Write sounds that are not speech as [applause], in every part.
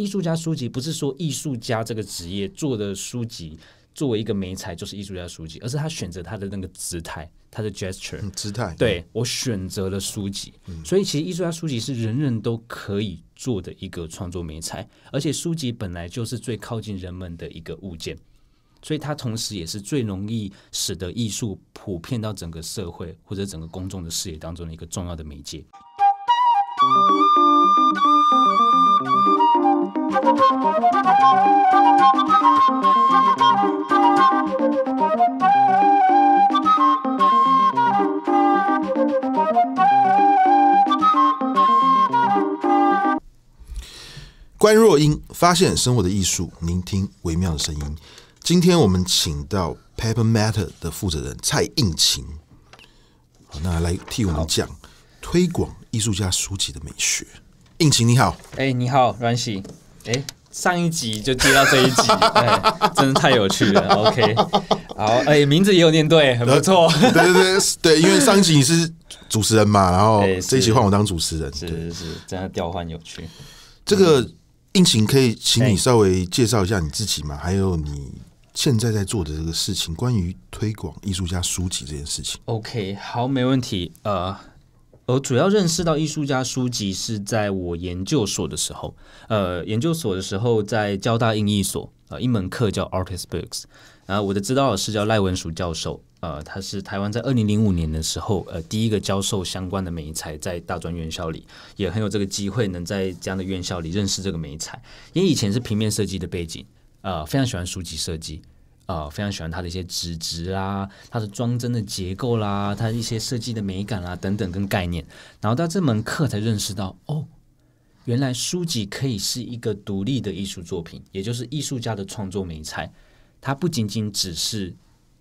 艺术家书籍不是说艺术家这个职业做的书籍作为一个美材就是艺术家书籍，而是他选择他的那个姿态，他的 gesture 姿态。对我选择了书籍，所以其实艺术家书籍是人人都可以做的一个创作美材，而且书籍本来就是最靠近人们的一个物件，所以它同时也是最容易使得艺术普遍到整个社会或者整个公众的视野当中的一个重要的媒介。关若英发现生活的艺术，聆听微妙的声音。今天我们请到 Paper Matter 的负责人蔡应勤，好，那来替我们讲推广艺术家书籍的美学。应勤你好，哎你好，阮喜，哎上一集就接到这一集，[laughs] 真的太有趣了。OK，好，哎名字也有念对，很不错。对对对对，因为上一集你是主持人嘛，然后这一集换我当主持人，是是是，真的调换有趣。这个应勤可以，请你稍微介绍一下你自己嘛，还有你现在在做的这个事情，关于推广艺术家书籍这件事情。OK，好，没问题，呃。我主要认识到艺术家书籍是在我研究所的时候，呃，研究所的时候在交大印艺所，呃，一门课叫 a r t i s t Books，啊，我的指导老师叫赖文淑教授，呃，他是台湾在二零零五年的时候，呃，第一个教授相关的美才，在大专院校里，也很有这个机会能在这样的院校里认识这个美才，因为以前是平面设计的背景，啊，非常喜欢书籍设计。呃，非常喜欢它的一些纸质啦，它的装帧的结构啦，它一些设计的美感啦等等跟概念，然后到这门课才认识到，哦，原来书籍可以是一个独立的艺术作品，也就是艺术家的创作美菜，它不仅仅只是。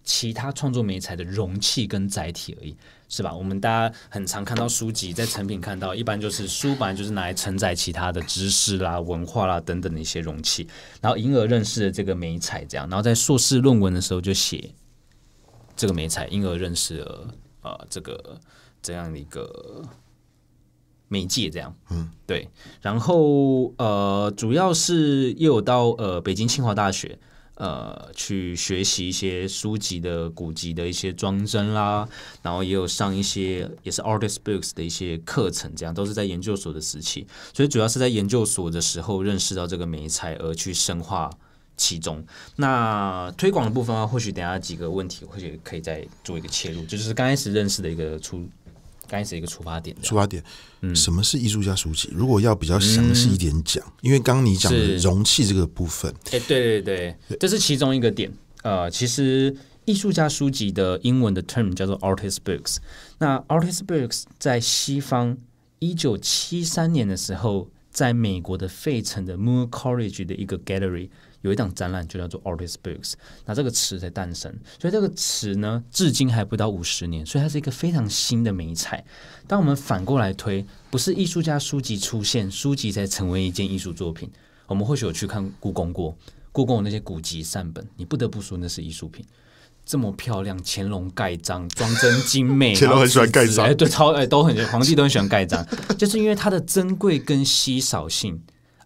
其他创作媒材的容器跟载体而已，是吧？我们大家很常看到书籍，在成品看到，一般就是书本来就是拿来承载其他的知识啦、文化啦等等的一些容器。然后婴儿认识了这个媒材，这样，然后在硕士论文的时候就写这个媒材，婴儿认识了呃这个这样的一个媒介，这样。嗯，对。然后呃，主要是又有到呃北京清华大学。呃，去学习一些书籍的古籍的一些装帧啦，然后也有上一些也是 a r t i s t Books 的一些课程，这样都是在研究所的时期。所以主要是在研究所的时候认识到这个美材，而去深化其中。那推广的部分啊，或许等下几个问题，或许可以再做一个切入，就是刚开始认识的一个出。开始一个出发点，出发点，什么是艺术家书籍？如果要比较详细一点讲，因为刚刚你讲的容器这个部分，哎，对对对，这是其中一个点。呃，其实艺术家书籍的英文的 term 叫做 artist books。那 artist books 在西方一九七三年的时候，在美国的费城的 Moore College 的一个 gallery。有一档展览就叫做 Artist Books，那这个词才诞生，所以这个词呢，至今还不到五十年，所以它是一个非常新的美菜。当我们反过来推，不是艺术家书籍出现，书籍才成为一件艺术作品。我们或许有去看故宫过，故宫那些古籍善本，你不得不说那是艺术品，这么漂亮，乾隆盖章装帧精美，[laughs] 乾隆很喜欢盖章，对，超哎都很喜皇帝都很喜欢盖章，[laughs] 就是因为它的珍贵跟稀少性。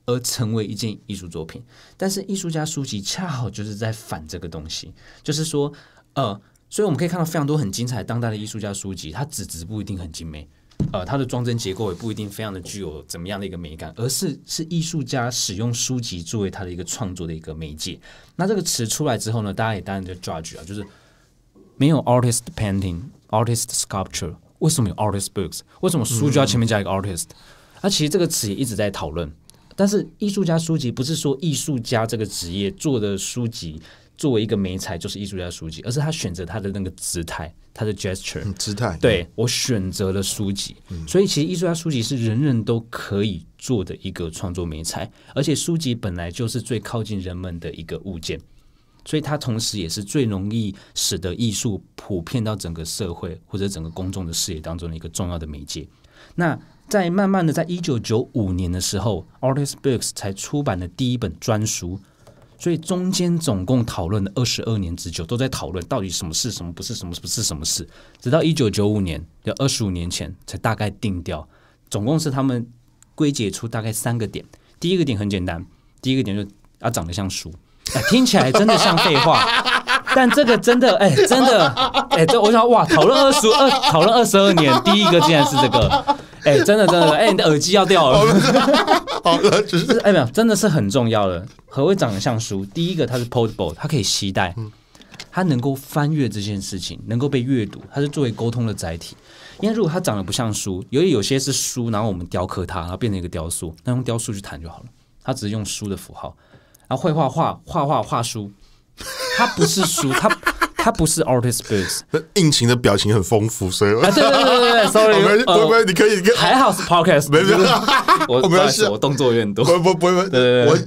而成为一件艺术作品，但是艺术家书籍恰好就是在反这个东西，就是说，呃，所以我们可以看到非常多很精彩当代的艺术家书籍，它纸质不一定很精美，呃，它的装帧结构也不一定非常的具有怎么样的一个美感，而是是艺术家使用书籍作为他的一个创作的一个媒介。那这个词出来之后呢，大家也当然就 judge 啊，就是没有 artist painting，artist sculpture，为什么有 artist books？为什么书就要前面加一个 artist？那其实这个词也一直在讨论。但是艺术家书籍不是说艺术家这个职业做的书籍作为一个美彩就是艺术家书籍，而是他选择他的那个姿态，他的 gesture 姿态。对我选择了书籍，所以其实艺术家书籍是人人都可以做的一个创作美彩，而且书籍本来就是最靠近人们的一个物件，所以它同时也是最容易使得艺术普遍到整个社会或者整个公众的视野当中的一个重要的媒介。那在慢慢的，在一九九五年的时候 a r t i s t Books 才出版的第一本专书，所以中间总共讨论了二十二年之久，都在讨论到底什么是什么不是什么不是什么事。直到一九九五年，的二十五年前，才大概定掉。总共是他们归结出大概三个点。第一个点很简单，第一个点就啊长得像书，听起来真的像废话，[laughs] 但这个真的哎真的哎，这我想哇，讨论二十二讨论二十二年，第一个竟然是这个。哎，真的真的，哎，你的耳机要掉了，好了，只是哎没有，真的是很重要的。何谓长得像书？第一个，它是 portable，它可以携带，它能够翻阅这件事情，能够被阅读，它是作为沟通的载体。因为如果它长得不像书，由于有些是书，然后我们雕刻它，然后变成一个雕塑，那用雕塑去谈就好了。它只是用书的符号，然后会画画画画画书，它不是书，它。他不是 artist space，那应勤的表情很丰富，所以啊，对对对对 s o r r y 没没，你可以还好是 podcast，没事，[laughs] 我没事，我动作有点多，不不不不，我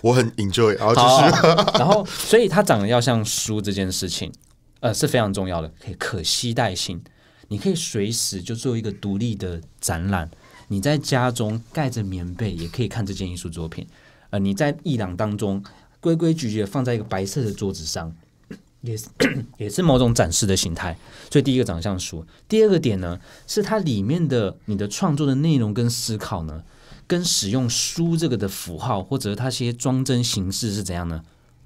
我很 enjoy，然后就是，[laughs] 然后所以它长得要像书这件事情，呃是非常重要的，可以可携带性，你可以随时就做一个独立的展览，你在家中盖着棉被也可以看这件艺术作品，呃，你在伊朗当中规规矩矩的放在一个白色的桌子上。也是 [coughs] 也是某种展示的形态，所以第一个长相书，第二个点呢是它里面的你的创作的内容跟思考呢，跟使用书这个的符号或者它些装帧形式是怎样呢？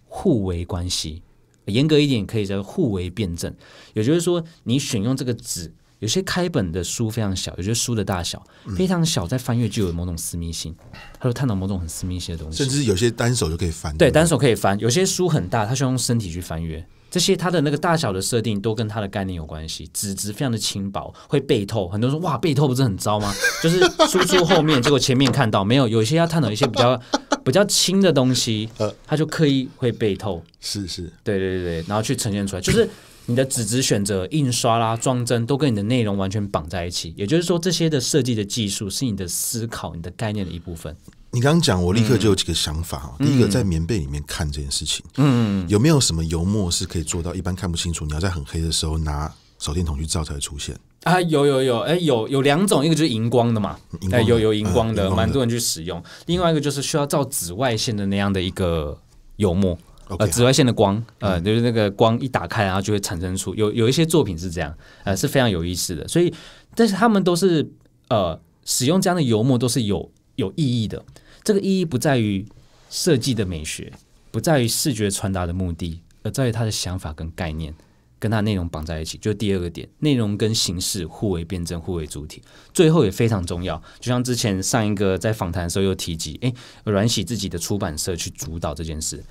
互为关系，严格一点可以叫互为辩证。也就是说，你选用这个纸，有些开本的书非常小，有些书的大小非常小，在翻阅就有某种私密性，他说探讨某种很私密性的东西，甚至有些单手就可以翻。对，单手可以翻，有些书很大，他需要用身体去翻阅。这些它的那个大小的设定都跟它的概念有关系。纸质非常的轻薄，会背透。很多人说哇，背透不是很糟吗？[laughs] 就是输出后面，结果前面看到没有？有一些要探讨一些比较 [laughs] 比较轻的东西，它就刻意会背透。是是，对对对，然后去呈现出来，就是你的纸质选择、印刷啦、装帧都跟你的内容完全绑在一起。也就是说，这些的设计的技术是你的思考、你的概念的一部分。你刚刚讲，我立刻就有几个想法啊。第一个，在棉被里面看这件事情，嗯，有没有什么油墨是可以做到一般看不清楚？你要在很黑的时候拿手电筒去照才会出现啊。有有有，哎，有有两种，一个就是荧光的嘛，哎，有有荧光的，蛮多人去使用。另外一个就是需要照紫外线的那样的一个油墨，呃，紫外线的光，呃，就是那个光一打开，然后就会产生出有有一些作品是这样，呃，是非常有意思的。所以，但是他们都是呃，使用这样的油墨都是有有意义的。这个意义不在于设计的美学，不在于视觉传达的目的，而在于他的想法跟概念，跟他内容绑在一起。就第二个点，内容跟形式互为辩证，互为主体。最后也非常重要，就像之前上一个在访谈的时候又提及，诶，阮喜自己的出版社去主导这件事，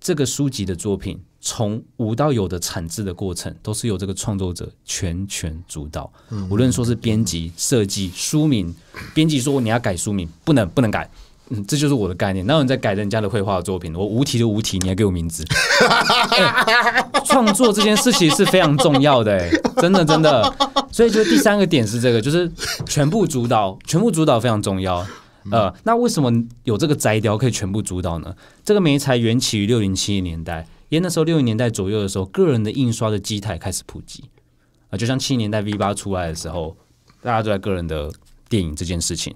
这个书籍的作品从无到有的产制的过程，都是由这个创作者全权主导。无论说是编辑、设计、书名，编辑说你要改书名，不能不能改。嗯，这就是我的概念。然后你在改人家的绘画作品，我无题就无题，你还给我名字。[laughs] 创作这件事情是非常重要的，哎，真的真的。所以就第三个点是这个，就是全部主导，[laughs] 全部主导非常重要。呃，那为什么有这个摘雕可以全部主导呢？这个媒材缘起于六零七零年代，因为那时候六零年代左右的时候，个人的印刷的机台开始普及啊，就像七零年代 V 八出来的时候，大家都在个人的电影这件事情。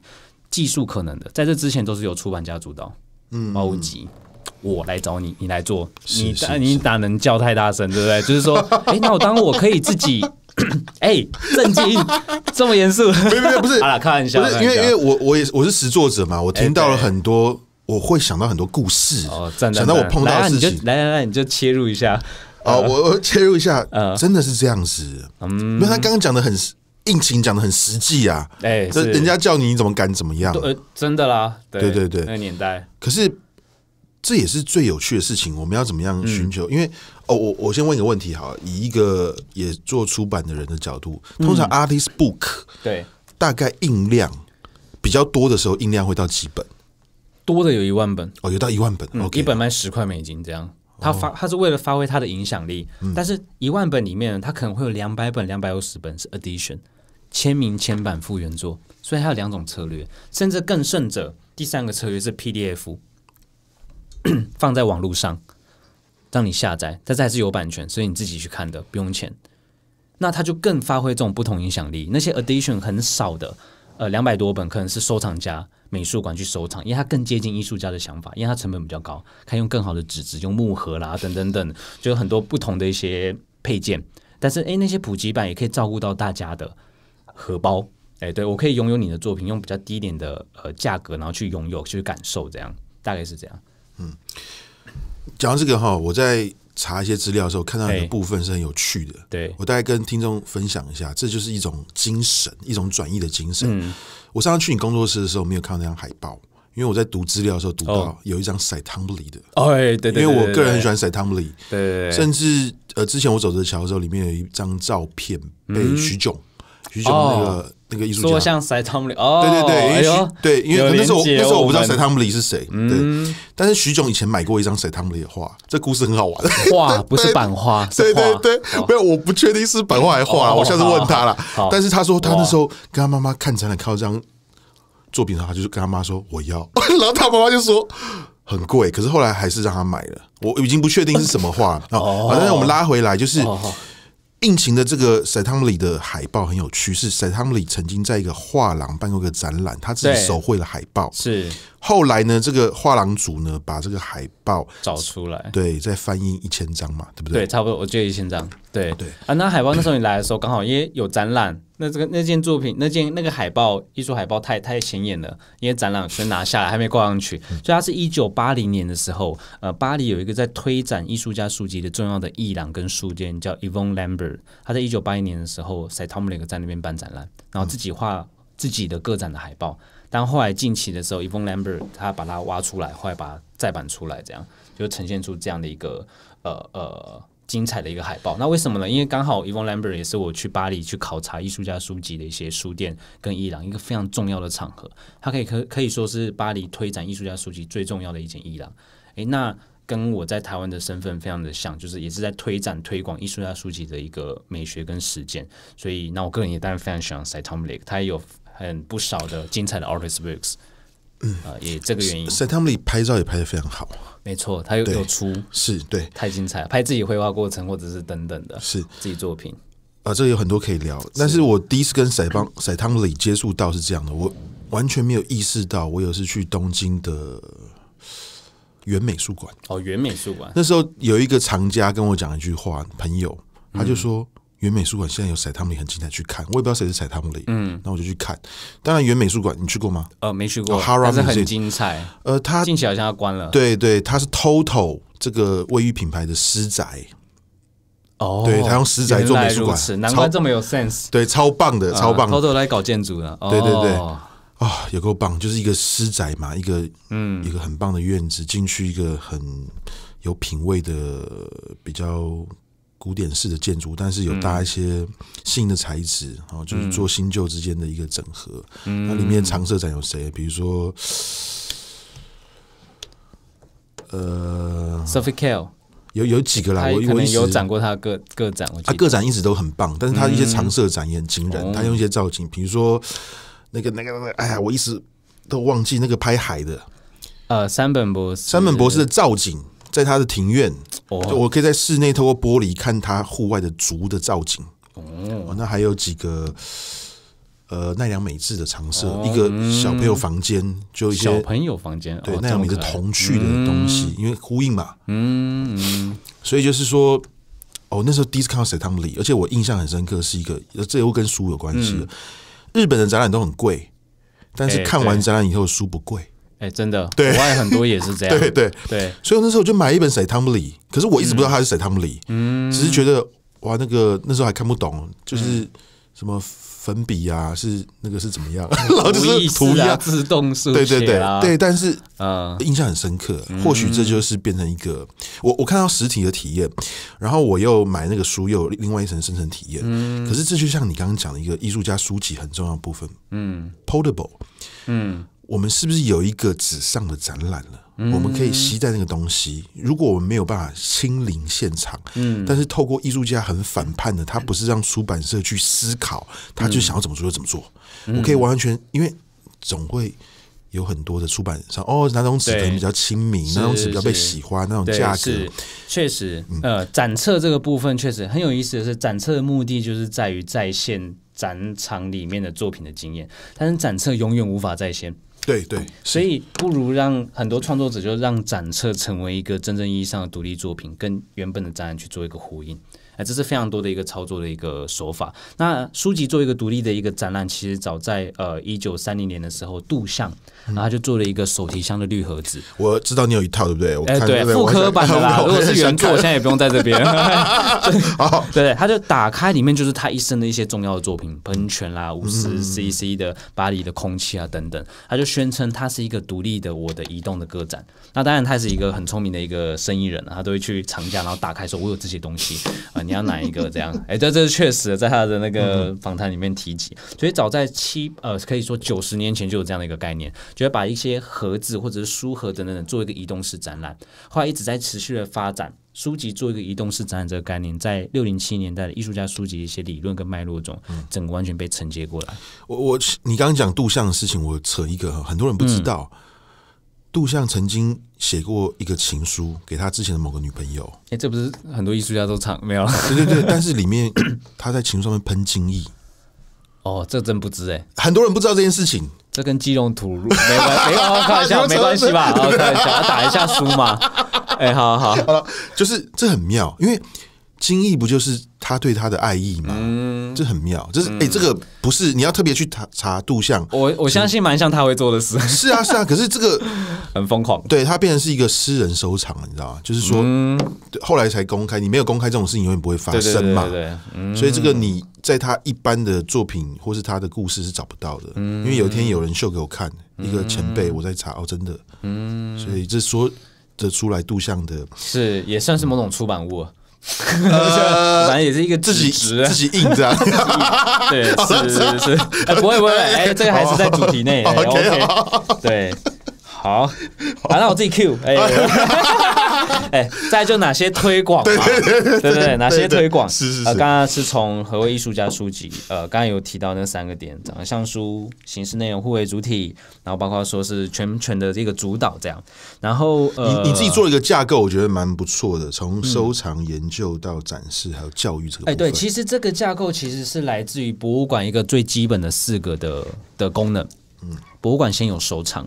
技术可能的，在这之前都是由出版家主导。嗯，包级，我来找你，你来做，你你哪能叫太大声，对不对？[laughs] 就是说，哎，那我当我可以自己，哎，[coughs] 震惊，这么严肃？[laughs] 没有，没有，不是，好了，开玩笑。因为因为我我也我是实作者嘛，我听到了很多，我会想到很多故事，想到我碰到事情，来来来，你就切入一下啊，我切入一下，真的是这样子。嗯，因为他刚刚讲的很。应情讲的很实际啊，哎，这人家叫你，你怎么敢怎么样？呃，真的啦，对对对，那年代。可是这也是最有趣的事情。我们要怎么样寻求？因为哦，我我先问一个问题哈，以一个也做出版的人的角度，通常 artist book，对，大概印量比较多的时候，印量会到几本？多的有一万本哦，有到一万本，嗯，一本卖十块美金，这样。他发他是为了发挥他的影响力，但是一万本里面，他可能会有两百本、两百五十本是 edition。签名签版复原作，所以它有两种策略，甚至更甚者，第三个策略是 PDF，[clears throat] 放在网络上让你下载，但是还是有版权，所以你自己去看的不用钱。那它就更发挥这种不同影响力。那些 edition 很少的，呃，两百多本可能是收藏家、美术馆去收藏，因为它更接近艺术家的想法，因为它成本比较高，可以用更好的纸质，用木盒啦等等等，就有很多不同的一些配件。但是，诶，那些普及版也可以照顾到大家的。荷包，哎，对，我可以拥有你的作品，用比较低点的呃价格，然后去拥有，去感受，这样大概是这样。嗯，讲到这个哈，我在查一些资料的时候，看到一个部分是很有趣的。对，我大概跟听众分享一下，这就是一种精神，一种转移的精神。我上次去你工作室的时候，没有看到那张海报，因为我在读资料的时候读到有一张塞汤布里。的，哎，对，对，因为我个人很喜欢塞汤布里。对，甚至呃，之前我走这桥的时候，里面有一张照片被许炯。徐总那个那个艺术家，说像塞汤姆里，哦，对对对，因为徐对，因为那时候那时候我不知道塞汤姆里是谁，嗯，但是徐总以前买过一张塞汤姆里的画，这故事很好玩，画 [laughs] 不是版画，对对对，没有，我不确定是版画还是画，我下次问他了。但是他说他那时候跟他妈妈看展览，看到一张作品上，他就是跟他妈说 [laughs] 我要，然后他妈妈就说很贵，可是后来还是让他买了。我已经不确定是什么画了、哦，好，那我们拉回来就是。印情的这个 s h e t o n l y 的海报很有趣，是 s h e t o n l y 曾经在一个画廊办过一个展览，他自己手绘了海报。是后来呢，这个画廊组呢把这个海报找出来，对，再翻印一千张嘛，对不对？对，差不多，我记得一千张。对对啊，那海报那时候你来的时候刚好因为有展览。那这个那件作品，那件那个海报，艺术海报太太显眼了，因为展览先拿下来，还没挂上去，所以它是一九八零年的时候，呃，巴黎有一个在推展艺术家书籍的重要的艺廊跟书店叫 e v o n Lambert，他在一九八一年的时候 s a t o m l i n 在那边办展览，然后自己画自己的个展的海报，但后来近期的时候 e v o n Lambert 他把它挖出来，后来把它再版出来，这样就呈现出这样的一个呃呃。精彩的一个海报。那为什么呢？因为刚好 e v o n Lambert 也是我去巴黎去考察艺术家书籍的一些书店跟伊朗一个非常重要的场合。它可以可可以说是巴黎推展艺术家书籍最重要的一件伊朗。诶，那跟我在台湾的身份非常的像，就是也是在推展推广艺术家书籍的一个美学跟实践。所以，那我个人也当然非常喜欢 c y t o m l i c 他也有很不少的精彩的 artist books。嗯啊，也这个原因。塞汤里拍照也拍的非常好，没错，他有做出，是对，太精彩，了，拍自己绘画过程或者是等等的，是自己作品啊，这有很多可以聊。但是我第一次跟塞邦塞汤里接触到是这样的，我完全没有意识到，我有是去东京的原美术馆哦，原美术馆那时候有一个藏家跟我讲一句话，朋友他就说。原美术馆现在有彩汤里很精彩，去看。我也不知道谁是彩汤里，嗯，那我就去看。当然，原美术馆你去过吗？呃，没去过，但是很精彩。呃，它进去好像要关了。对对，它是 Total 这个卫浴品牌的私宅。哦，对，它用私宅做美术馆，难怪这么有 sense。对，超棒的，超棒。Total 来搞建筑的，对对对，啊，也够棒，就是一个私宅嘛，一个嗯，一个很棒的院子，进去一个很有品味的比较。古典式的建筑，但是有搭一些新的材质，然后就是做新旧之间的一个整合。那里面常设展有谁？比如说，呃 s o p h i e k a e 有有几个啦？我我有展过他的个个展，他个展一直都很棒。但是他一些常设展也很惊人，他用一些造景，比如说那个那个那个，哎呀，我一直都忘记那个拍海的，呃，山本博士，山本博士的造景。在他的庭院，我可以在室内透过玻璃看他户外的竹的造景。哦，那还有几个呃奈良美智的长设，一个小朋友房间，就一小朋友房间，对奈良美智童趣的东西，因为呼应嘛。嗯，所以就是说，哦，那时候第一次看到水汤里，而且我印象很深刻，是一个这又跟书有关系。日本的展览都很贵，但是看完展览以后书不贵。哎，真的，对，国外很多也是这样，[laughs] 对对对。所以那时候我就买一本《水汤姆里》，可是我一直不知道他是水汤姆里，嗯，只是觉得哇，那个那时候还看不懂，就是什么粉笔啊，是那个是怎么样，就 [laughs] 是涂鸦自动书写，对对对对，但是嗯，印象很深刻。或许这就是变成一个我我看到实体的体验，然后我又买那个书，又有另外一层深层体验。嗯，可是这就像你刚刚讲的一个艺术家书籍很重要部分，嗯，Portable，嗯。我们是不是有一个纸上的展览了？我们可以吸在那个东西。如果我们没有办法亲临现场，嗯，但是透过艺术家很反叛的，他不是让出版社去思考，他就想要怎么做就怎么做。我可以完全，因为总会有很多的出版商哦，哪种纸可能比较亲民，哪种纸比较被喜欢，那种价格确实，呃，展册这个部分确实很有意思的是，展册的目的就是在于在线展场里面的作品的经验，但是展册永远无法在线。对对，所以不如让很多创作者就让展册成为一个真正意义上的独立作品，跟原本的展览去做一个呼应。哎，这是非常多的一个操作的一个手法。那书籍做一个独立的一个展览，其实早在呃一九三零年的时候，杜相，然后他就做了一个手提箱的绿盒子。我知道你有一套，对不对？哎，对，复刻版的啦。[laughs] 如果是原作，我现在也不用在这边。[laughs] 对，他就打开里面，就是他一生的一些重要的作品，喷泉啦，五十 cc 的巴黎的空气啊等等。他就宣称他是一个独立的我的移动的个展。那当然，他是一个很聪明的一个生意人，他都会去藏家，然后打开说，我有这些东西。你要哪一个这样？[laughs] 哎，这这是确实在他的那个访谈里面提及。所以早在七呃，可以说九十年前就有这样的一个概念，就是把一些盒子或者是书盒等等做一个移动式展览。后来一直在持续的发展，书籍做一个移动式展览这个概念，在六零七年代的艺术家书籍一些理论跟脉络中，整个完全被承接过来。我我你刚刚讲杜象的事情，我扯一个很多人不知道。杜象曾经写过一个情书给他之前的某个女朋友，哎，这不是很多艺术家都唱没有？[laughs] 对对对，但是里面他在情书上面喷金意，哦，这真不知哎，很多人不知道这件事情，这跟基隆土鲁没关系，开玩笑 [laughs] 没关系吧？开玩笑打一下书嘛，哎，[laughs] 好好好了，就是这很妙，因为。心意不就是他对他的爱意吗？嗯，这很妙。就是哎，这个不是你要特别去查查杜相。我我相信蛮像他会做的事。[laughs] 是啊，是啊。可是这个 [laughs] 很疯狂，对他变成是一个私人收藏，你知道吗？就是说，后来才公开。你没有公开这种事情，永远不会发生嘛。对，所以这个你在他一般的作品或是他的故事是找不到的。嗯，因为有一天有人秀给我看，一个前辈我在查，哦，真的，嗯。所以这说的出来，杜相的是也算是某种出版物。反正也是一个自己自己印这样，[laughs] 对，是是是，[laughs] 不会不会，哎，这个还是在主题内，OK，对，好，反正我自己 Q，哎。[laughs] 哎，再就哪些推广嘛？[laughs] 对对对，哪些推广？是是是。刚刚是从何为艺术家书籍？呃，刚刚有提到那三个点，长得像书形式、内容、互为主体，然后包括说是全权的这个主导这样。然后呃，你你自己做一个架构，我觉得蛮不错的，从收藏、研究到展示，还有教育这个。哎，对，其实这个架构其实是来自于博物馆一个最基本的四个的的功能。嗯，博物馆先有收藏。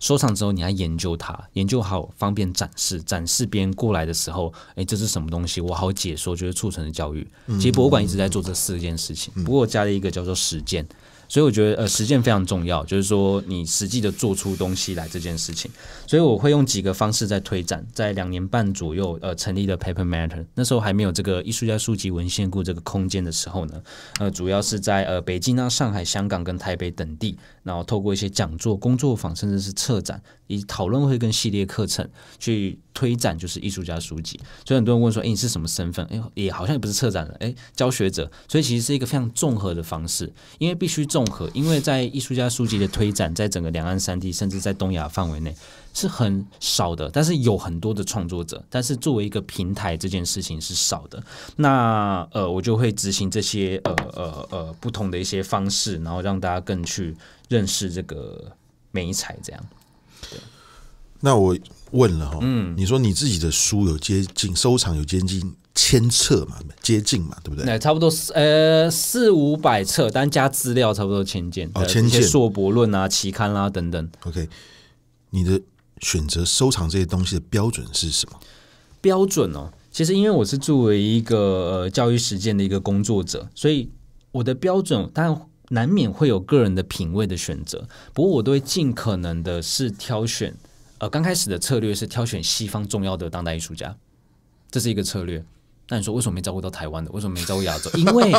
收藏之后，你还研究它，研究好方便展示，展示别人过来的时候，哎，这是什么东西，我好解说，就是促成的教育。其实博物馆一直在做这四件事情，不过加了一个叫做实践，所以我觉得呃实践非常重要，就是说你实际的做出东西来这件事情。所以我会用几个方式在推展，在两年半左右呃成立的 Paper Matter，那时候还没有这个艺术家书籍文献库这个空间的时候呢，呃，主要是在呃北京、上海、香港跟台北等地。然后透过一些讲座、工作坊，甚至是策展以讨论会跟系列课程去推展，就是艺术家书籍。所以很多人问说：“哎，你是什么身份？”哎，也好像也不是策展人，哎，教学者。所以其实是一个非常综合的方式，因为必须综合，因为在艺术家书籍的推展，在整个两岸三地，甚至在东亚范围内是很少的。但是有很多的创作者，但是作为一个平台，这件事情是少的。那呃，我就会执行这些呃呃呃不同的一些方式，然后让大家更去。认识这个美彩这样，那我问了哈，嗯，你说你自己的书有接近收藏有接近千册嘛？接近嘛，对不对？那差不多四呃四五百册，但加资料差不多千件哦，千件硕博论啊、期刊啦等等。OK，你的选择收藏这些东西的标准是什么？标准哦，其实因为我是作为一个教育实践的一个工作者，所以我的标准当然。难免会有个人的品味的选择，不过我都会尽可能的是挑选，呃，刚开始的策略是挑选西方重要的当代艺术家，这是一个策略。那你说为什么没照顾到台湾的？为什么没照顾亚洲？[laughs] 因为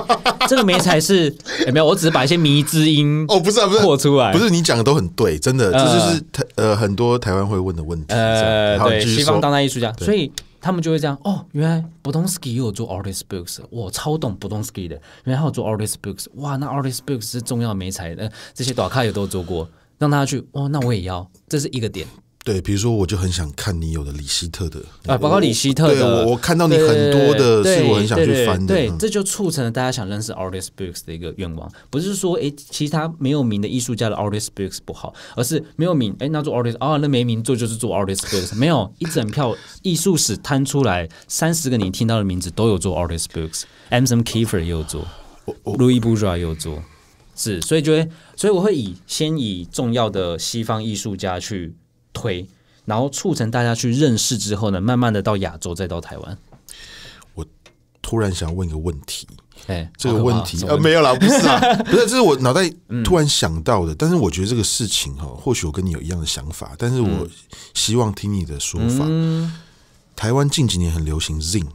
这个没才是没有，我只是把一些迷之音哦，不是啊，不是破出来，不是你讲的都很对，真的，这就是呃很多台湾会问的问题，呃，对西方当代艺术家，所以。他们就会这样哦，原来布 s k 基也有做 Artis t Books，我超懂布 s k i 的。原来他有做 Artis t Books，哇，那 Artis t Books 是重要媒材的，这些大咖也都做过，让大家去哇，那我也要，这是一个点。对，比如说，我就很想看你有的李希特的啊，包括李希特的。我我看到你很多的，是我很想去翻的。对，这就促成了大家想认识 artist books 的一个愿望。不是说，哎，其他没有名的艺术家的 artist books 不好，而是没有名，哎，那做 artist 啊，那没名做就是做 artist books 没有一整票艺术史摊出来三十个你听到的名字都有做 artist b o o k s e m s o n Kiefer 也有做，Louis b u 也有做，是，所以就会，所以我会以先以重要的西方艺术家去。推，然后促成大家去认识之后呢，慢慢的到亚洲，再到台湾。我突然想问一个问题，哎，这个问题呃没有啦，不是啊，[laughs] 不是，这是我脑袋突然想到的。但是我觉得这个事情哈，或许我跟你有一样的想法，但是我希望听你的说法。台湾近几年很流行 Zing，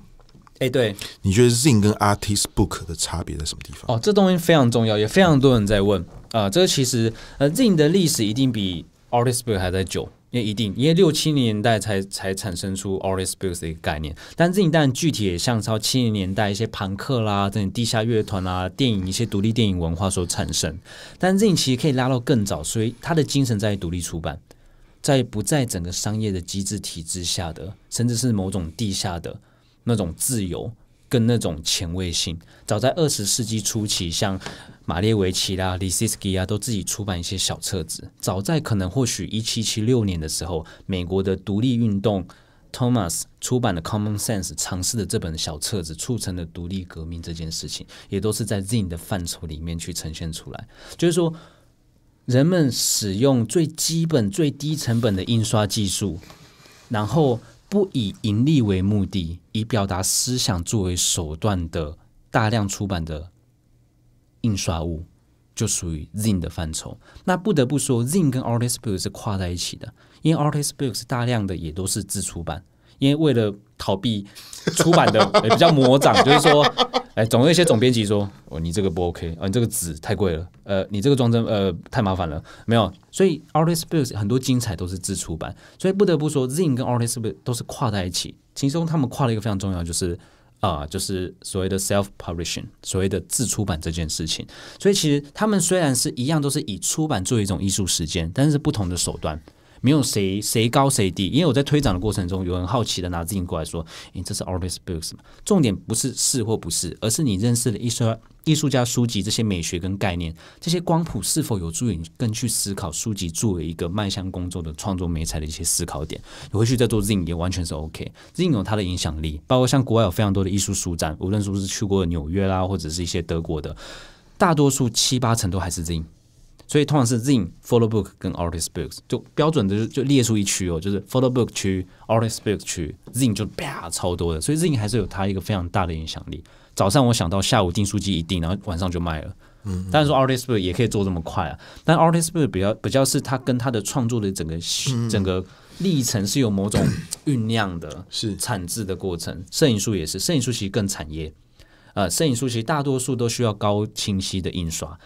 哎，对，你觉得 Zing 跟 Artist Book 的差别在什么地方？哦，这东西非常重要，也非常多人在问啊。这个其实呃，Zing 的历史一定比 Artist Book 还在久。因为一定，因为六七年代才才产生出 a r l i s t books” 的概念，但这一但具体也像超七零年代一些朋克啦、这种地下乐团啊、电影一些独立电影文化所产生，但这一其实可以拉到更早，所以他的精神在于独立出版，在不在整个商业的机制体制下的，甚至是某种地下的那种自由。跟那种前卫性，早在二十世纪初期，像马列维奇啦、李斯基啊，都自己出版一些小册子。早在可能或许一七七六年的时候，美国的独立运动，Thomas 出版的《Common Sense》尝试的这本小册子，促成了独立革命这件事情，也都是在 z i n 的范畴里面去呈现出来。就是说，人们使用最基本、最低成本的印刷技术，然后。不以盈利为目的，以表达思想作为手段的大量出版的印刷物，就属于 zin 的范畴。那不得不说，zin 跟 artist book 是跨在一起的，因为 artist book 是大量的也都是自出版，因为为了逃避出版的 [laughs] 比较魔掌，就是说。哎，总有一些总编辑说：“哦，你这个不 OK，啊，你这个纸太贵了，呃，你这个装帧呃太麻烦了，没有。”所以 a r t i s t Books 很多精彩都是自出版，所以不得不说 z i n 跟 a r t i s t Books 都是跨在一起。其中他们跨了一个非常重要，就是啊，就是所谓的 self publishing，所谓的自出版这件事情。所以其实他们虽然是一样，都是以出版作为一种艺术实践，但是不同的手段。没有谁谁高谁低，因为我在推展的过程中，有人好奇的拿字印过来说：“，诶，这是 artist books 吗？”重点不是是或不是，而是你认识的艺术艺术家书籍这些美学跟概念，这些光谱是否有助于你更去思考书籍作为一个迈向工作的创作美材的一些思考点。你回去再做 Zin 也完全是 OK。Zin 有它的影响力，包括像国外有非常多的艺术书展，无论是不是去过纽约啦，或者是一些德国的，大多数七八成都还是 Zin。所以通常是 Zine、Photo Book 跟 Artis t Books 就标准的就列出一区哦，就是 Photo Book 区、Artis t Books 区、Zine 就啪超多的，所以 Zine 还是有它一个非常大的影响力。早上我想到下午订书机一定，然后晚上就卖了。嗯，但是说 Artis t Books 也可以做这么快啊，但 Artis t Books 比较比较是它跟它的创作的整个整个历程是有某种 [coughs] 酝酿的，是产制的过程。摄影术也是，摄影术其实更产业，呃，摄影术其实大多数都需要高清晰的印刷。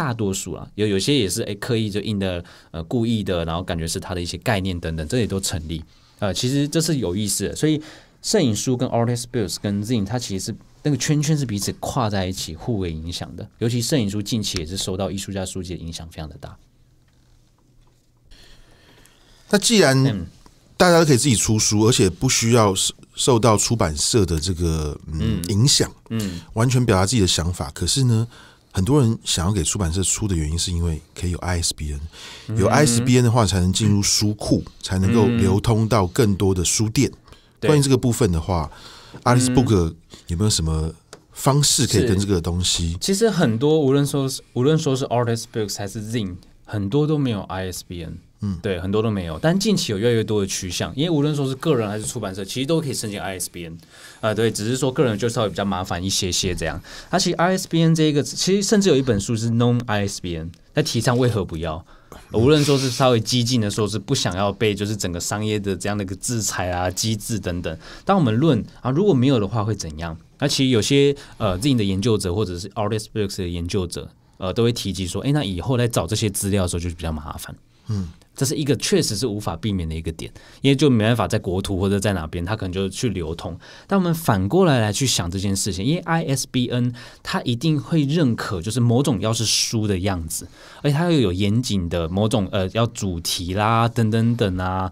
大多数啊，有有些也是哎，刻意就印的呃，故意的，然后感觉是他的一些概念等等，这也都成立。呃，其实这是有意思的。所以摄影书跟 artist books 跟 zine，它其实是那个圈圈是彼此跨在一起，互为影响的。尤其摄影书近期也是受到艺术家书籍的影响，非常的大。那既然大家都可以自己出书，而且不需要受受到出版社的这个嗯影响，嗯，完全表达自己的想法，可是呢？很多人想要给出版社出的原因，是因为可以有 ISBN，有 ISBN 的话，才能进入书库，才能够流通到更多的书店。关于这个部分的话，阿里 book 有没有什么方式可以跟这个东西？其实很多，无论说是无论说是 a r t i s t Books 还是 z i n 很多都没有 ISBN。嗯，对，很多都没有，但近期有越来越多的趋向，因为无论说是个人还是出版社，其实都可以申请 ISBN 啊，对，只是说个人就稍微比较麻烦一些些这样。其实 ISBN 这一个，其实甚至有一本书是 No n ISBN，在提倡为何不要？无论说是稍微激进的说，是不想要被就是整个商业的这样的一个制裁啊机制等等。当我们论啊如果没有的话会怎样？那、其实有些呃自己的研究者或者是 a r t i t b o o k s 的研究者，呃都会提及说，哎，那以后来找这些资料的时候就比较麻烦。嗯，这是一个确实是无法避免的一个点，因为就没办法在国土或者在哪边，他可能就去流通。但我们反过来来去想这件事情，因为 ISBN 它一定会认可，就是某种要是书的样子，而且它又有严谨的某种呃要主题啦等等等啊，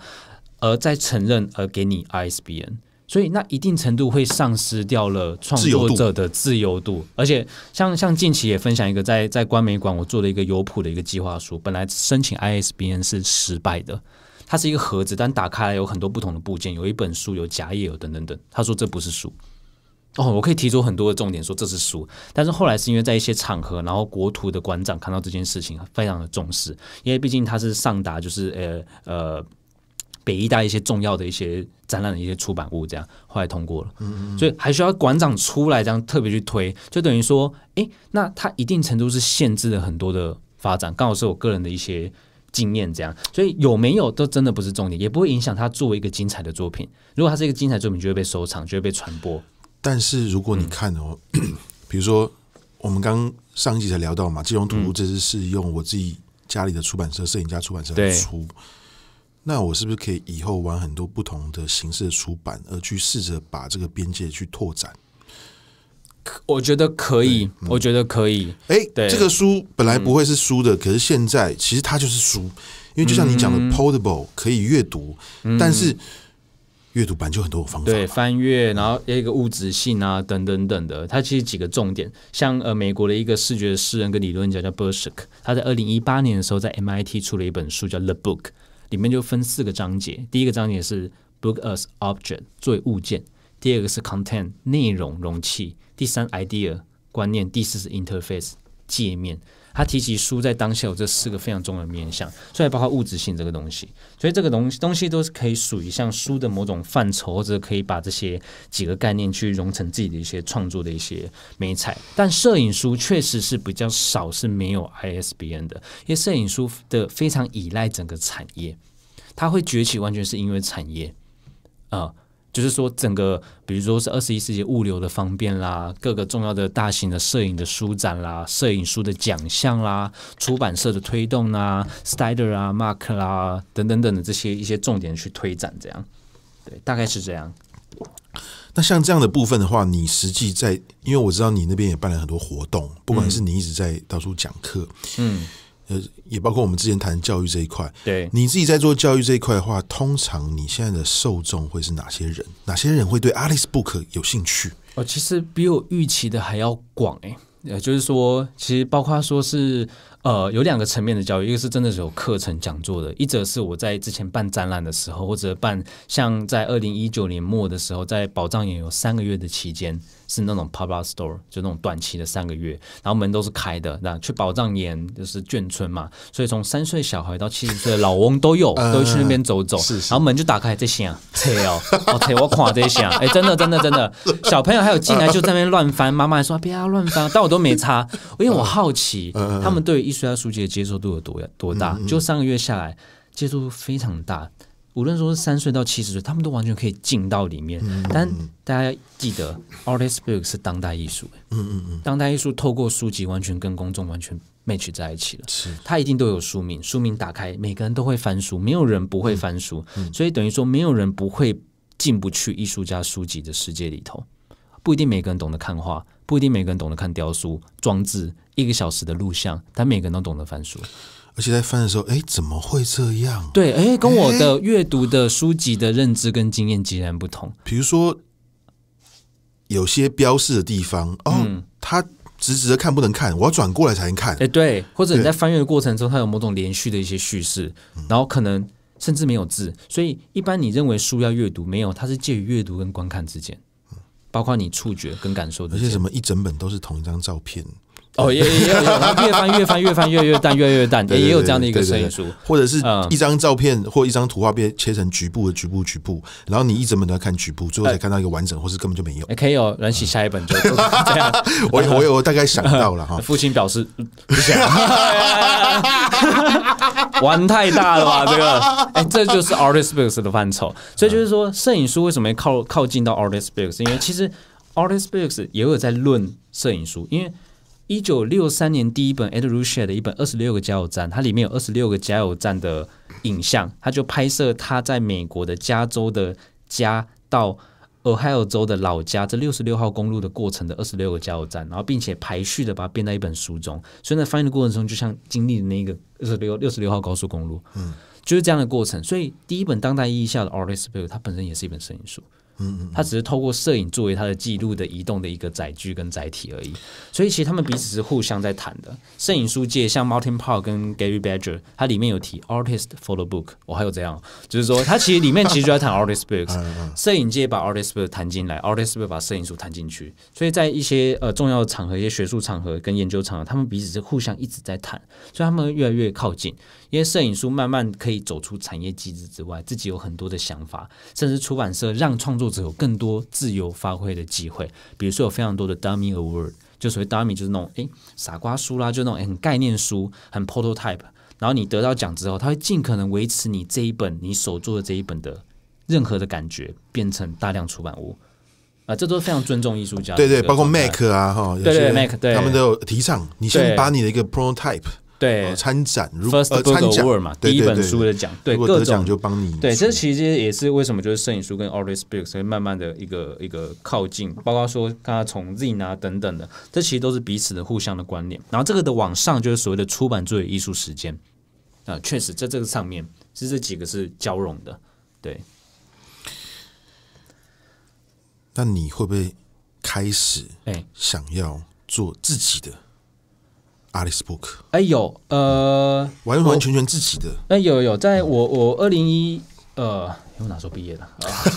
而在承认而给你 ISBN。所以那一定程度会丧失掉了创作者的自由度，而且像像近期也分享一个在在官美馆我做了一个优普的一个计划书，本来申请 ISBN 是失败的，它是一个盒子，但打开有很多不同的部件，有一本书，有夹页，有等等等。他说这不是书，哦，我可以提出很多的重点说这是书，但是后来是因为在一些场合，然后国图的馆长看到这件事情非常的重视，因为毕竟它是上达就是呃呃。北一大一些重要的一些展览的一些出版物，这样后来通过了，所以还需要馆长出来这样特别去推，就等于说，哎，那他一定程度是限制了很多的发展。刚好是我个人的一些经验，这样，所以有没有都真的不是重点，也不会影响他作为一个精彩的作品。如果他是一个精彩作品，就会被收藏，就会被传播。但是如果你看哦，[coughs] 比如说我们刚上一集才聊到嘛，这融图这是用我自己家里的出版社、摄影家出版社出。那我是不是可以以后玩很多不同的形式的出版，而去试着把这个边界去拓展？我觉得可以，我觉得可以。哎，这个书本来不会是书的，可是现在其实它就是书，因为就像你讲的，portable 可以阅读，但是阅读版就很多方法，对翻阅，然后一个物质性啊，等等等的，它其实几个重点。像呃，美国的一个视觉诗人跟理论家叫 b u r s h i k 他在二零一八年的时候在 MIT 出了一本书叫《The Book》。里面就分四个章节，第一个章节是 book as object 作为物件，第二个是 content 内容容器，第三 idea 观念，第四是 interface 界面。他提起书在当下有这四个非常重要的面向，所以包括物质性这个东西，所以这个东东西都是可以属于像书的某种范畴，或者可以把这些几个概念去融成自己的一些创作的一些美彩。但摄影书确实是比较少是没有 ISBN 的，因为摄影书的非常依赖整个产业，它会崛起完全是因为产业啊。就是说，整个，比如说是二十一世纪物流的方便啦，各个重要的大型的摄影的书展啦，摄影书的奖项啦，出版社的推动啊，Styler 啊，Mark 啦，等等等的这些一些重点去推展，这样，对，大概是这样。那像这样的部分的话，你实际在，因为我知道你那边也办了很多活动，不管是你一直在到处讲课，嗯。呃，也包括我们之前谈教育这一块。对，你自己在做教育这一块的话，通常你现在的受众会是哪些人？哪些人会对 Alice Book 有兴趣？哦，其实比我预期的还要广哎。也就是说，其实包括说是，呃，有两个层面的教育，一个是真的是有课程讲座的，一则是我在之前办展览的时候，或者办像在二零一九年末的时候，在宝藏也有三个月的期间。是那种 pop up store，就那种短期的三个月，然后门都是开的，那去保障员就是眷村嘛，所以从三岁小孩到七十岁的老翁都有，都去那边走走，然后门就打开这些，切哦，切我看这些，哎，真的真的真的，小朋友还有进来就在那边乱翻，妈妈还说不要乱翻，但我都没擦，因为我好奇他们对艺术家书籍的接受度有多多大，就三个月下来接受度非常大。无论说是三岁到七十岁，他们都完全可以进到里面。但大家记得，Artists Book 是当代艺术。嗯嗯嗯，当代艺术透过书籍，完全跟公众完全 match 在一起了。是，它一定都有书名，书名打开，每个人都会翻书，没有人不会翻书。所以等于说，没有人不会进不去艺术家书籍的世界里头。不一定每个人懂得看画，不一定每个人懂得看雕塑、装置、一个小时的录像，但每个人都懂得翻书。而且在翻的时候，哎，怎么会这样？对，哎，跟我的阅读的书籍的认知跟经验截然不同。比如说，有些标示的地方，哦，它直直的看不能看，我要转过来才能看。哎，对，或者你在翻阅的过程中，它有某种连续的一些叙事，然后可能甚至没有字。所以，一般你认为书要阅读，没有，它是介于阅读跟观看之间，包括你触觉跟感受的。而且，什么一整本都是同一张照片。哦，也也有有，[laughs] 越翻越翻越翻越越淡越越淡，也有这样的一个摄影书，或者是一张照片或一张图画被切成局部的局部局部，然后你一整本都在看局部，最后才看到一个完整，或是根本就没有。可以哦，来写下一本就这样。[laughs] 我我我大概想到了哈。[laughs] 父亲表示，玩太大了吧？这个哎，这就是 artist books 的范畴。所以就是说，摄影书为什么靠靠近到 artist books？因为其实 artist books 也有在论摄影书，因为。一九六三年第一本《Atelier》的一本二十六个加油站，它里面有二十六个加油站的影像，他就拍摄他在美国的加州的家到俄亥俄州的老家这六十六号公路的过程的二十六个加油站，然后并且排序的把它编在一本书中，所以，在翻译的过程中就像经历的那个二十六六十六号高速公路，嗯，就是这样的过程。所以，第一本当代意义下的《o r i s b i l e 它本身也是一本摄影书。嗯他只是透过摄影作为他的记录的移动的一个载具跟载体而已，所以其实他们彼此是互相在谈的。摄影书界像 Martin Parr 跟 Gary Badger，它里面有提 artist photo book，我还有这样，就是说它其实里面其实就在谈 artist books。[laughs] 摄影界把 artist b o o k 谈进来，artist b o o k 把摄影书谈进去，所以在一些呃重要的场合、一些学术场合跟研究场合，他们彼此是互相一直在谈，所以他们越来越靠近。因为摄影书慢慢可以走出产业机制之外，自己有很多的想法，甚至出版社让创作者有更多自由发挥的机会。比如说有非常多的 Dummy Award，就所谓 Dummy 就是那种诶傻瓜书啦，就那种很概念书、很 Prototype。然后你得到奖之后，他会尽可能维持你这一本你所做的这一本的任何的感觉，变成大量出版物。啊，这都是非常尊重艺术家。对对，包括 Mac 啊，哈，对对 Mac，他们都有提倡，你先把你的一个 Prototype。对，参展如参展 d 嘛，第一本书的奖，对各种就帮你。对，这其实也是为什么就是摄影书跟 Art Books 所以慢慢的一个一个靠近，包括说刚刚从 Z 啊等等的，这其实都是彼此的互相的关联。然后这个的往上就是所谓的出版作为艺术时间啊，确实在这个上面是这几个是交融的。对，那你会不会开始哎想要做自己的？Alice Book，哎有，呃，完完全全自己的，哎有有，在我我二零一呃，我哪时候毕业的？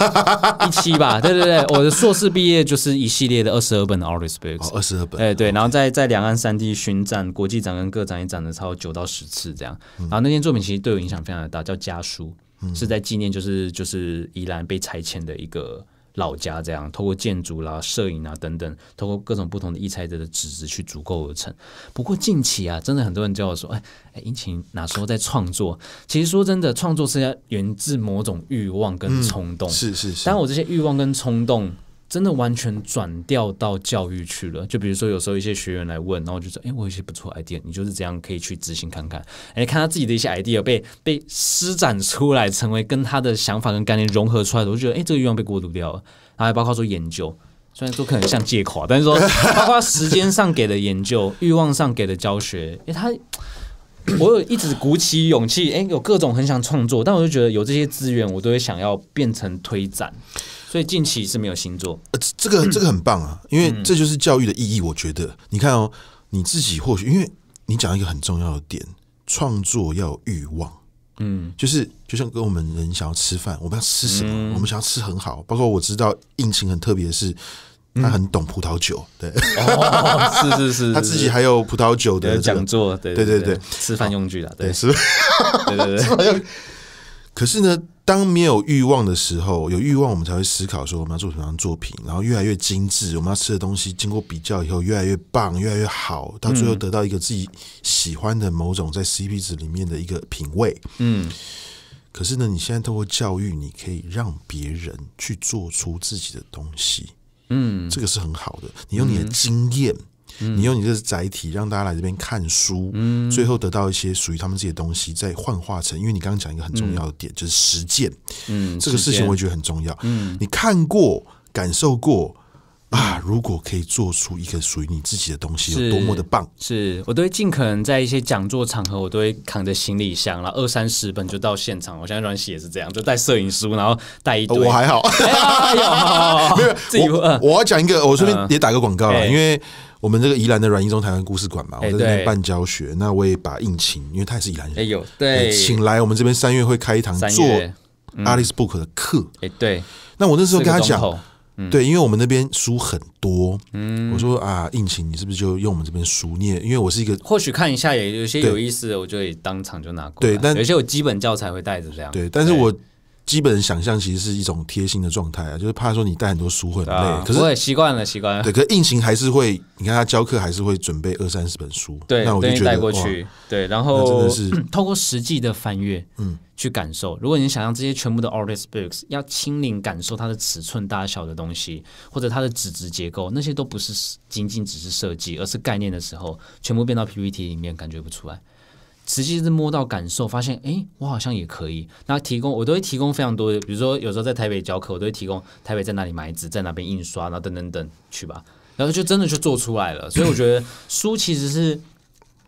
[laughs] 一期吧，对对对，我的硕士毕业就是一系列的二十二本 Alice Book，二十二本，哎对，然后在在两岸三地巡展，国际展跟各展也展了超过九到十次这样，然后那件作品其实对我影响非常的大，叫家书，是在纪念就是就是宜兰被拆迁的一个。老家这样，透过建筑啦、摄影啊等等，透过各种不同的异材者的纸质去足够而成。不过近期啊，真的很多人叫我说：“哎，殷勤哪时候在创作？”其实说真的，创作是要源自某种欲望跟冲动。是是是。但我这些欲望跟冲动。真的完全转调到教育去了，就比如说有时候一些学员来问，然后就说：“哎，我有一些不错 idea，你就是怎样可以去执行看看？”哎，看他自己的一些 idea 被被施展出来，成为跟他的想法跟概念融合出来的，我觉得：“哎，这个欲望被过渡掉了。”然后包括说研究，虽然说可能像借口啊，但是说包括时间上给的研究，欲望上给的教学，哎，他 [coughs] 我有一直鼓起勇气，哎，有各种很想创作，但我就觉得有这些资源，我都会想要变成推展。所以近期是没有新作。呃，这这个这个很棒啊，因为这就是教育的意义。我觉得，你看哦，你自己或许，因为你讲一个很重要的点，创作要有欲望。嗯，就是就像跟我们人想要吃饭，我们要吃什么？我们想要吃很好。包括我知道应勤很特别，是他很懂葡萄酒。对，是是是，[laughs] 他自己还有葡萄酒的讲座。对对对对，吃饭用具啊，对是。对对对。[laughs] 可是呢，当没有欲望的时候，有欲望我们才会思考说我们要做什么样的作品，然后越来越精致。我们要吃的东西经过比较以后，越来越棒，越来越好，到最后得到一个自己喜欢的某种在 CP 值里面的一个品味。嗯。可是呢，你现在透过教育，你可以让别人去做出自己的东西。嗯，这个是很好的。你用你的经验。你用你的载体让大家来这边看书，最后得到一些属于他们这些东西，再幻化成。因为你刚刚讲一个很重要的点，就是实践。嗯，这个事情我觉得很重要。嗯，你看过，感受过。啊！如果可以做出一个属于你自己的东西，有多么的棒！是我都会尽可能在一些讲座场合，我都会扛着行李箱然后二三十本就到现场。我现在软喜也是这样，就带摄影书，然后带一堆。我还好，我我要讲一个，我顺便也打个广告了，因为我们这个宜兰的软一中台湾故事馆嘛，我在那边办教学，那我也把应勤，因为他也是宜兰人，哎呦，对，请来我们这边三月会开一堂做 Alice Book 的课，哎，对。那我那时候跟他讲。对，因为我们那边书很多，嗯，我说啊，应勤，你是不是就用我们这边书念？因为我是一个，或许看一下也有些有意思的，我就会当场就拿过来。对，但有些我基本教材会带着这样。对，但是我。基本想象其实是一种贴心的状态啊，就是怕说你带很多书会很累。我也习惯了，习惯了。对，可硬行还是会，你看他教课还是会准备二三十本书。对，那我就带过去。对，然后真的是 [coughs] 透过实际的翻阅，嗯，去感受。如果你想象这些全部的 o r t i s t books，要亲临感受它的尺寸大小的东西，或者它的纸质结构，那些都不是仅仅只是设计，而是概念的时候，全部变到 PPT 里面，感觉不出来。实际是摸到感受，发现哎，我好像也可以。那提供我都会提供非常多的，比如说有时候在台北教课，我都会提供台北在哪里买纸，在哪边印刷，然后等等等去吧。然后就真的就做出来了。所以我觉得书其实是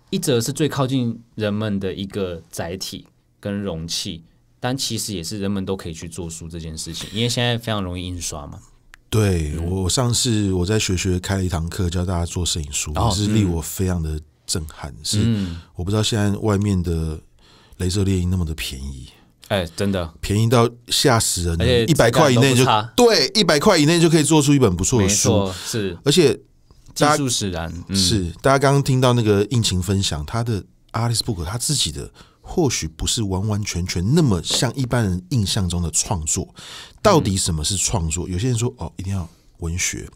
一则是最靠近人们的一个载体跟容器，但其实也是人们都可以去做书这件事情，因为现在非常容易印刷嘛。对我上次我在学学开了一堂课，教大家做摄影书，也是令我非常的。震撼是，我不知道现在外面的《雷射猎鹰》那么的便宜，哎，真的便宜到吓死人！一百块以内就对，一百块以内就可以做出一本不错的书，是，而且技术使然。是，大家刚刚听到那个应勤分享，他的 a l i e Book 他自己的或许不是完完全全那么像一般人印象中的创作。到底什么是创作？有些人说哦，一定要文学。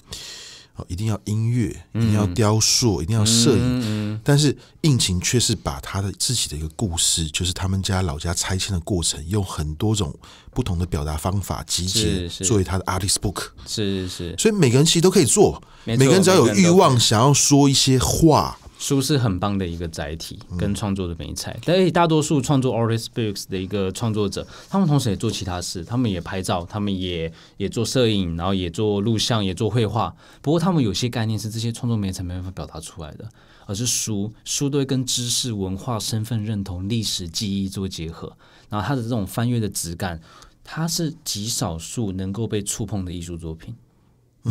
一定要音乐，一定要雕塑，一定要摄影，但是应勤却是把他的自己的一个故事，就是他们家老家拆迁的过程，用很多种不同的表达方法集结作为他的 artist book。是是是，所以每个人其实都可以做，每个人只要有欲望，想要说一些话。书是很棒的一个载体，跟创作的媒材。但，大多数创作 artist books 的一个创作者，他们同时也做其他事，他们也拍照，他们也也做摄影，然后也做录像，也做绘画。不过，他们有些概念是这些创作媒材没办法表达出来的，而是书，书都会跟知识、文化、身份认同、历史记忆做结合。然后，它的这种翻阅的质感，它是极少数能够被触碰的艺术作品。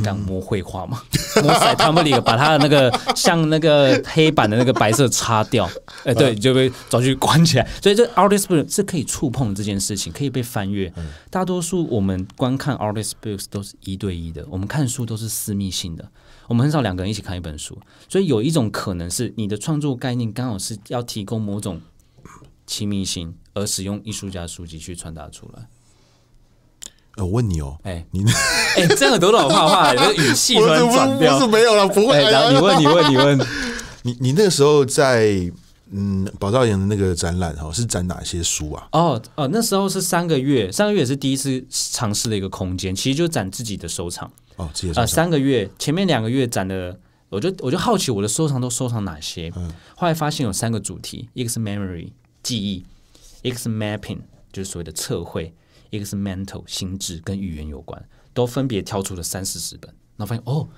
刚摸绘画嘛，[laughs] 摸在他们里，把他的那个像那个黑板的那个白色擦掉。哎，对，就被抓去关起来。所以，这 artist book 是可以触碰这件事情，可以被翻阅。大多数我们观看 artist books 都是一对一的，我们看书都是私密性的，我们很少两个人一起看一本书。所以，有一种可能是你的创作概念刚好是要提供某种亲密性，而使用艺术家书籍去传达出来。我问你哦，哎，你哎，这样都老画画，你的语气突然转掉？是没有了，不会。你问，你问，你问，[laughs] 你你那个时候在嗯宝兆岩的那个展览哈，是展哪些书啊？哦哦，那时候是三个月，三个月也是第一次尝试的一个空间，其实就展自己的收藏哦，直接啊，三个月前面两个月展的，我就我就好奇我的收藏都收藏哪些，后来发现有三个主题，一个是 memory 记忆，一个是 mapping 就是所谓的测绘。一个是 mental 心智跟语言有关，都分别挑出了三四十本，那发现哦，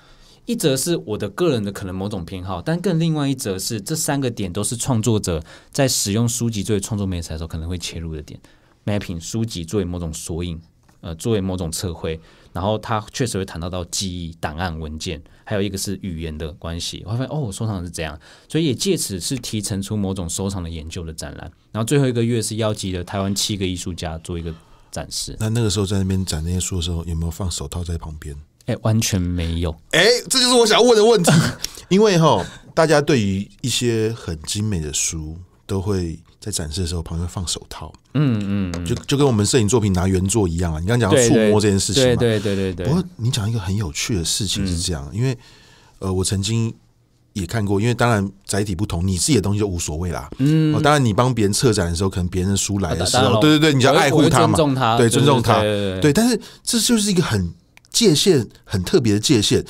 一则是我的个人的可能某种偏好，但更另外一则是这三个点都是创作者在使用书籍作为创作媒材的时候可能会切入的点，mapping 书籍作为某种索引，呃，作为某种测绘，然后他确实会谈到到记忆档案文件，还有一个是语言的关系，我发现哦，我收藏是这样，所以也借此是提成出某种收藏的研究的展览，然后最后一个月是邀集了台湾七个艺术家做一个。展示那那个时候在那边展那些书的时候，有没有放手套在旁边？哎，完全没有。哎，这就是我想问的问题，[laughs] 因为哈，大家对于一些很精美的书，都会在展示的时候旁边放手套。嗯嗯，就就跟我们摄影作品拿原作一样啊。你刚讲触摸这件事情，对对对对对。不过你讲一个很有趣的事情是这样，因为呃，我曾经。也看过，因为当然载体不同，你自己的东西就无所谓啦。嗯，当然你帮别人策展的时候，可能别人书来的时候，对对对，你要爱护他嘛，对，尊重他，对。但是这就是一个很界限，很特别的界限。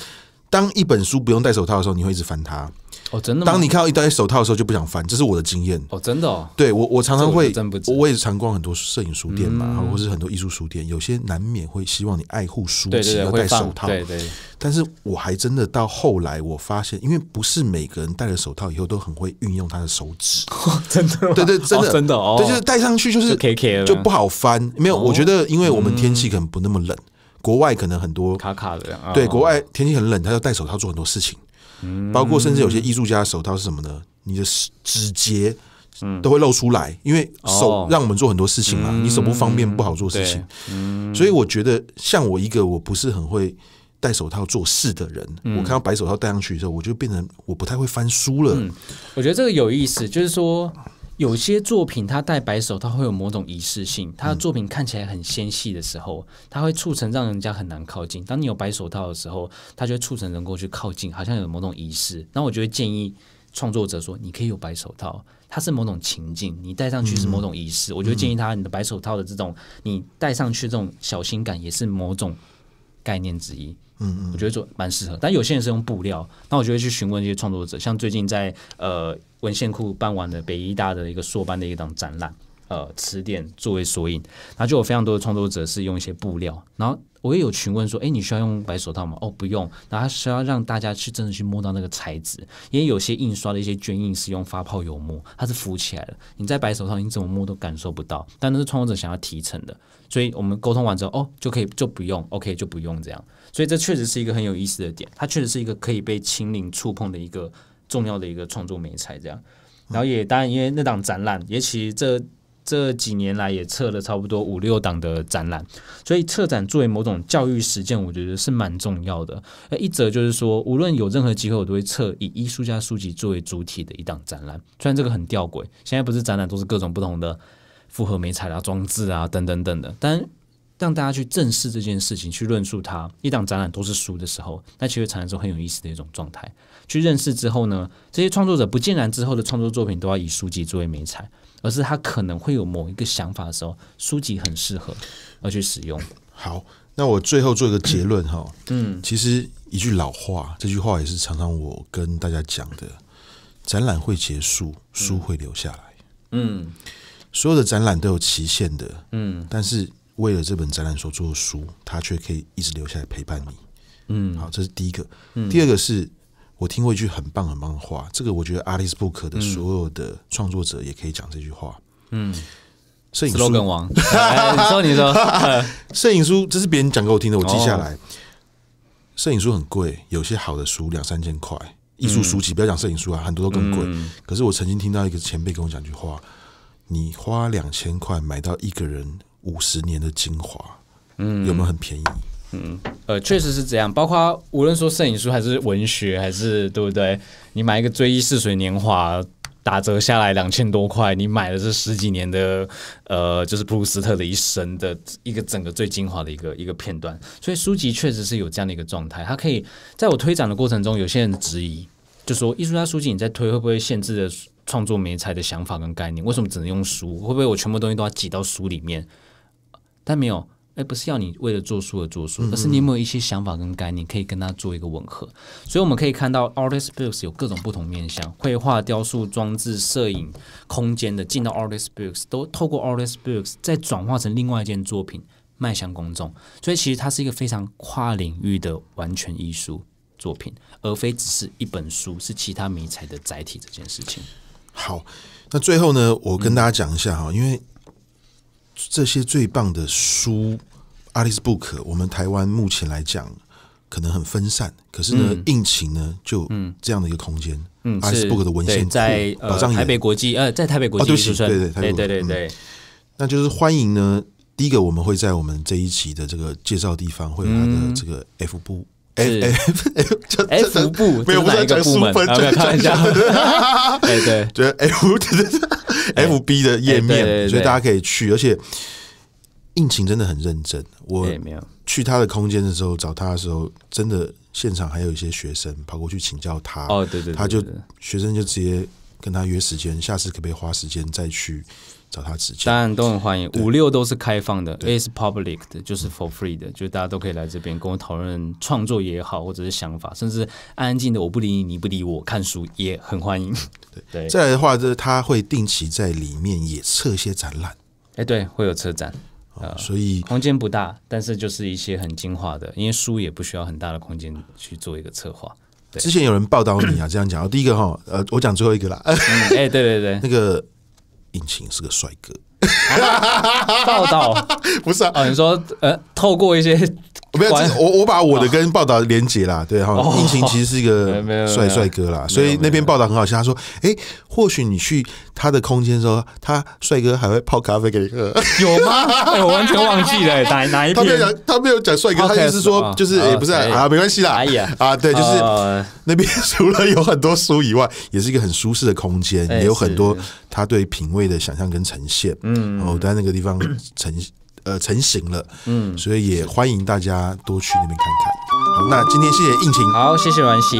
当一本书不用戴手套的时候，你会一直翻它。哦，真的！当你看到一戴手套的时候，就不想翻，这是我的经验。哦，真的哦，对我，我常常会，我也常逛很多摄影书店嘛，或者是很多艺术书店，有些难免会希望你爱护书籍，要戴手套。对对。但是我还真的到后来，我发现，因为不是每个人戴了手套以后都很会运用他的手指。[laughs] 真的。对对，真的真的，哦对，就是戴上去就是 K k 了，就不好翻。没有，我觉得，因为我们天气可能不那么冷，国外可能很多卡卡的，对，国外天气很冷，他要戴手套做很多事情。包括甚至有些艺术家的手套是什么呢？你的指节都会露出来，因为手让我们做很多事情嘛。你手不方便不好做事情，所以我觉得像我一个我不是很会戴手套做事的人，我看到白手套戴上去的时候，我就变成我不太会翻书了。我觉得这个有意思，就是说。有些作品他戴白手套会有某种仪式性，他的作品看起来很纤细的时候，他会促成让人家很难靠近。当你有白手套的时候，他就会促成能够去靠近，好像有某种仪式。那我就会建议创作者说，你可以有白手套，它是某种情境，你戴上去是某种仪式。我就会建议他，你的白手套的这种你戴上去这种小心感也是某种概念之一。嗯嗯，我觉得做蛮适合，但有些人是用布料，那我就会去询问这些创作者，像最近在呃文献库办完的北医大的一个硕班的一档展览，呃词典作为索引，然后就有非常多的创作者是用一些布料，然后我也有询问说，哎你需要用白手套吗？哦不用，然后需要让大家去真的去摸到那个材质，因为有些印刷的一些绢印是用发泡油墨，它是浮起来的。你在白手套你怎么摸都感受不到，但那是创作者想要提成的。所以我们沟通完之后，哦，就可以就不用，OK，就不用这样。所以这确实是一个很有意思的点，它确实是一个可以被亲临触碰的一个重要的一个创作美材。这样，然后也当然，因为那档展览，也其实这这几年来也测了差不多五六档的展览，所以策展作为某种教育实践，我觉得是蛮重要的。一则就是说，无论有任何机会，我都会测以艺术家书籍作为主体的一档展览。虽然这个很吊诡，现在不是展览都是各种不同的。复合媒材啊，装置啊，等等等的，但让大家去正视这件事情，去论述它，一档展览都是书的时候，那其实产生是很有意思的一种状态。去认识之后呢，这些创作者不竟然之后的创作作品都要以书籍作为媒材，而是他可能会有某一个想法的时候，书籍很适合而去使用。好，那我最后做一个结论哈，嗯，其实一句老话，这句话也是常常我跟大家讲的，展览会结束，书会留下来，嗯。所有的展览都有期限的，嗯，但是为了这本展览所做的书，它却可以一直留下来陪伴你，嗯，好，这是第一个。第二个是我听过一句很棒很棒的话，这个我觉得 a l i c e Book 的所有的创作者也可以讲这句话，嗯，摄影书跟王，[laughs] 你说你说，摄影书这是别人讲给我听的，我记下来。摄影书很贵，有些好的书两三千块，艺术书籍不要讲摄影书啊，很多都更贵。可是我曾经听到一个前辈跟我讲一句话。你花两千块买到一个人五十年的精华，嗯，有没有很便宜？嗯，呃，确实是这样。包括无论说摄影书还是文学，还是对不对？你买一个《追忆似水年华》，打折下来两千多块，你买的是十几年的，呃，就是布鲁斯特的一生的一个整个最精华的一个一个片段。所以书籍确实是有这样的一个状态，它可以在我推展的过程中，有些人质疑，就说艺术家书籍你在推会不会限制的？创作迷彩的想法跟概念，为什么只能用书？会不会我全部东西都要挤到书里面？但没有，哎，不是要你为了做书而做书，而是你有没有一些想法跟概念可以跟它做一个吻合？所以我们可以看到，artist books 有各种不同面向：绘画、雕塑、装置、摄影、空间的进到 artist books，都透过 artist books 再转化成另外一件作品迈向公众。所以其实它是一个非常跨领域的完全艺术作品，而非只是一本书是其他迷彩的载体这件事情。好，那最后呢，我跟大家讲一下哈，因为这些最棒的书，阿里斯 book》，我们台湾目前来讲可能很分散，可是呢，疫情呢，就这样的一个空间，嗯，阿里斯 book》的文献在呃台北国际，呃，在台北国际对对对对对对，那就是欢迎呢，第一个我们会在我们这一期的这个介绍地方会有他的这个 F 部。F F 叫 FB 没有，我们在讲书分要不要一下？对 [laughs] 对，就是 F F B 的页面，所以大家可以去。而且应勤真的很认真，我没有去他的空间的时候找他的时候，真的现场还有一些学生跑过去请教他。哦，对对，他就学生就直接跟他约时间，下次可不可以花时间再去？找他直接，当然都很欢迎。五六都是开放的 i s public 的，就是 for free 的，就大家都可以来这边跟我讨论创作也好，或者是想法，甚至安安静的我不理你，你不理我，看书也很欢迎。对，[laughs] 再来的话就是他会定期在里面也策一些展览。哎，对，会有车展所以空间不大，但是就是一些很精化的，因为书也不需要很大的空间去做一个策划。之前有人报道你啊，这样讲，第一个哈，呃，我讲最后一个啦。哎，对对对，[laughs] 那个。引擎是个帅哥，报道 [laughs] 不是啊？你说呃，透过一些。我没有，我我把我的跟报道连结啦，对哈。殷勤其实是一个帅帅哥啦，所以那边报道很好笑，他说：“哎，或许你去他的空间时候，他帅哥还会泡咖啡给你喝，[laughs] 有吗？”我完全忘记了 [laughs] 哪哪一讲，他没有讲帅哥，他也是说，就是也不是啊，没关系啦，啊，对，就是那边除了有很多书以外，也是一个很舒适的空间，也有很多他对品味的想象跟呈现。嗯，我在那个地方呈。呃，成型了，嗯，所以也欢迎大家多去那边看看。好，那今天谢谢应勤，好，谢谢阮喜。